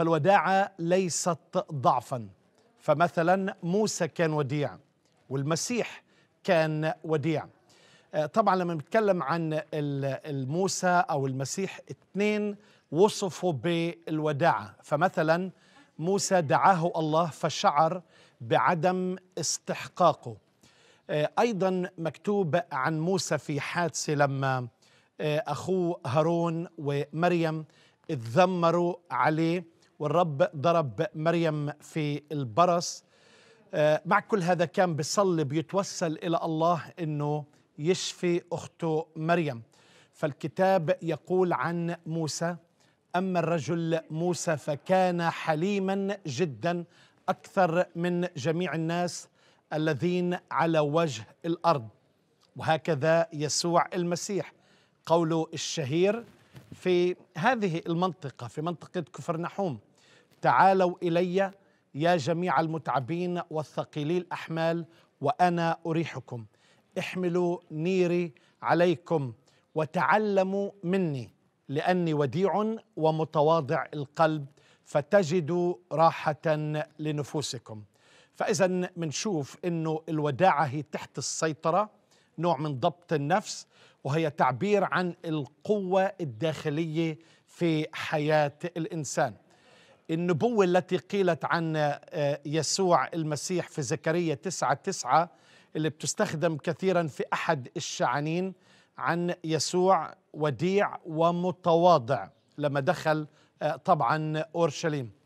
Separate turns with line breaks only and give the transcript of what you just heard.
فالوداعة ليست ضعفا فمثلا موسى كان وديع والمسيح كان وديع آه، طبعا لما بنتكلم عن الموسى أو المسيح اثنين وصفوا بالوداعة فمثلا موسى دعاه الله فشعر بعدم استحقاقه آه، أيضا مكتوب عن موسى في حادثة لما آه، أخوه هارون ومريم اتذمروا عليه والرب ضرب مريم في البرص آه، مع كل هذا كان بيصلي بيتوسل إلى الله أنه يشفي أخته مريم فالكتاب يقول عن موسى أما الرجل موسى فكان حليما جدا أكثر من جميع الناس الذين على وجه الأرض وهكذا يسوع المسيح قوله الشهير في هذه المنطقة في منطقة كفر نحوم تعالوا الي يا جميع المتعبين والثقيلي الاحمال وانا اريحكم احملوا نيري عليكم وتعلموا مني لاني وديع ومتواضع القلب فتجدوا راحه لنفوسكم فاذا منشوف انه الوداعه هي تحت السيطره نوع من ضبط النفس وهي تعبير عن القوه الداخليه في حياه الانسان النبوة التي قيلت عن آه، يسوع المسيح في زكريا تسعة تسعة اللي بتستخدم كثيرا في أحد الشعانين عن يسوع وديع ومتواضع لما دخل آه، طبعا أورشليم